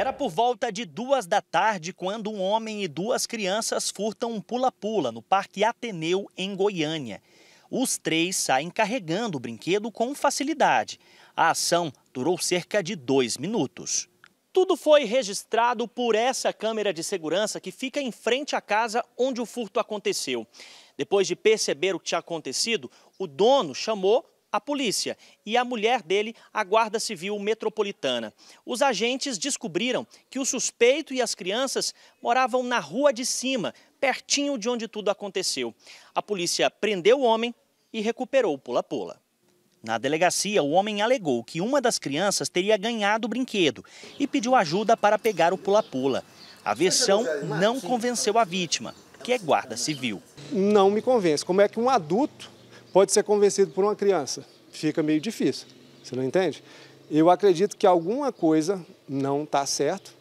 Era por volta de duas da tarde quando um homem e duas crianças furtam um pula-pula no Parque Ateneu, em Goiânia. Os três saem carregando o brinquedo com facilidade. A ação durou cerca de dois minutos. Tudo foi registrado por essa câmera de segurança que fica em frente à casa onde o furto aconteceu. Depois de perceber o que tinha acontecido, o dono chamou a polícia e a mulher dele, a Guarda Civil Metropolitana. Os agentes descobriram que o suspeito e as crianças moravam na rua de cima, pertinho de onde tudo aconteceu. A polícia prendeu o homem e recuperou o pula-pula. Na delegacia, o homem alegou que uma das crianças teria ganhado o brinquedo e pediu ajuda para pegar o pula-pula. A versão não convenceu a vítima, que é guarda civil. Não me convence. Como é que um adulto pode ser convencido por uma criança. Fica meio difícil, você não entende? Eu acredito que alguma coisa não está certo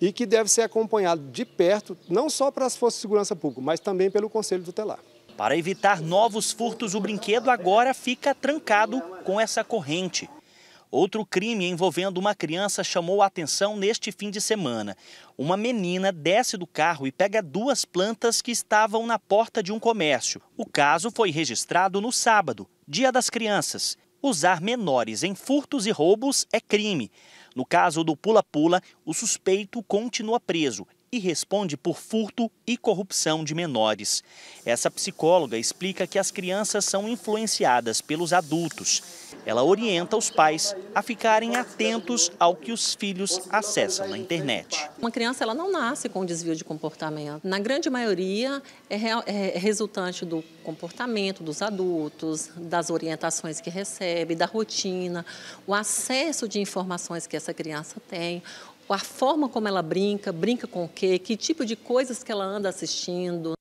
e que deve ser acompanhado de perto, não só para as forças de segurança pública, mas também pelo Conselho Tutelar. Para evitar novos furtos, o brinquedo agora fica trancado com essa corrente. Outro crime envolvendo uma criança chamou a atenção neste fim de semana. Uma menina desce do carro e pega duas plantas que estavam na porta de um comércio. O caso foi registrado no sábado, Dia das Crianças. Usar menores em furtos e roubos é crime. No caso do pula-pula, o suspeito continua preso e responde por furto e corrupção de menores. Essa psicóloga explica que as crianças são influenciadas pelos adultos ela orienta os pais a ficarem atentos ao que os filhos acessam na internet. Uma criança ela não nasce com desvio de comportamento. Na grande maioria é, é, é, resultante do comportamento dos adultos, das orientações que recebe, da rotina, o acesso de informações que essa criança tem, a forma como ela brinca, brinca com o quê, que tipo de coisas que ela anda assistindo.